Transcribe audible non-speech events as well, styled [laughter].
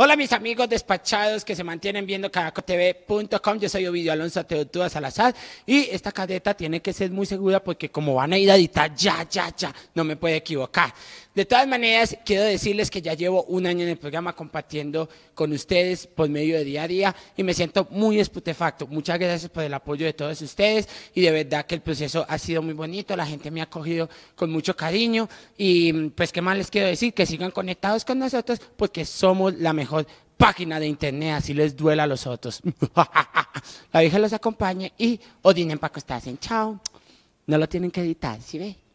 Hola mis amigos despachados que se mantienen viendo caracotv.com, yo soy Ovidio Alonso Teotuda Salazar y esta cadeta tiene que ser muy segura porque como van a ir a editar ya, ya, ya, no me puede equivocar. De todas maneras, quiero decirles que ya llevo un año en el programa compartiendo con ustedes por medio de día a día y me siento muy esputefacto. Muchas gracias por el apoyo de todos ustedes y de verdad que el proceso ha sido muy bonito, la gente me ha acogido con mucho cariño y pues qué más les quiero decir, que sigan conectados con nosotros porque somos la mejor página de internet, así les duela a los otros. [laughs] La vieja los acompañe y odinen para en Chao. No lo tienen que editar, ¿sí ve?